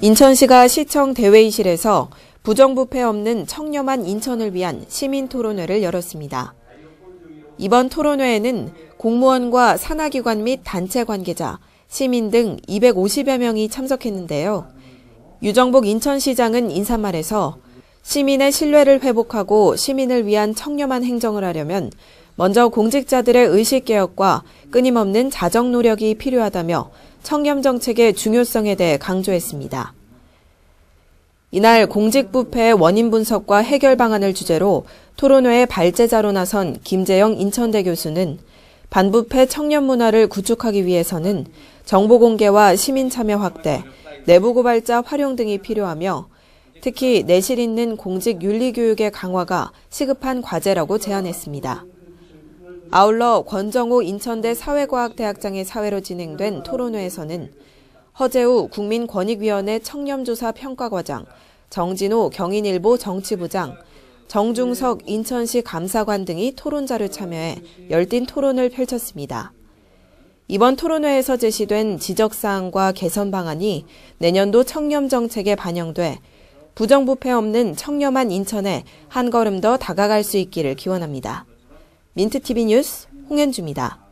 인천시가 시청 대회의실에서 부정부패 없는 청렴한 인천을 위한 시민 토론회를 열었습니다. 이번 토론회에는 공무원과 산하기관 및 단체 관계자, 시민 등 250여 명이 참석했는데요. 유정복 인천시장은 인사말에서 시민의 신뢰를 회복하고 시민을 위한 청렴한 행정을 하려면 먼저 공직자들의 의식 개혁과 끊임없는 자정 노력이 필요하다며 청렴 정책의 중요성에 대해 강조했습니다. 이날 공직부패 원인 분석과 해결 방안을 주제로 토론회의 발제자로 나선 김재영 인천대 교수는 반부패 청년 문화를 구축하기 위해서는 정보 공개와 시민 참여 확대, 내부 고발자 활용 등이 필요하며 특히 내실 있는 공직 윤리 교육의 강화가 시급한 과제라고 제안했습니다. 아울러 권정호 인천대 사회과학대학장의 사회로 진행된 토론회에서는 허재우 국민권익위원회 청렴조사 평가과장, 정진호 경인일보 정치부장, 정중석 인천시 감사관 등이 토론자를 참여해 열띤 토론을 펼쳤습니다. 이번 토론회에서 제시된 지적사항과 개선 방안이 내년도 청렴정책에 반영돼 부정부패 없는 청렴한 인천에 한 걸음 더 다가갈 수 있기를 기원합니다. 민트TV 뉴스 홍현주입니다.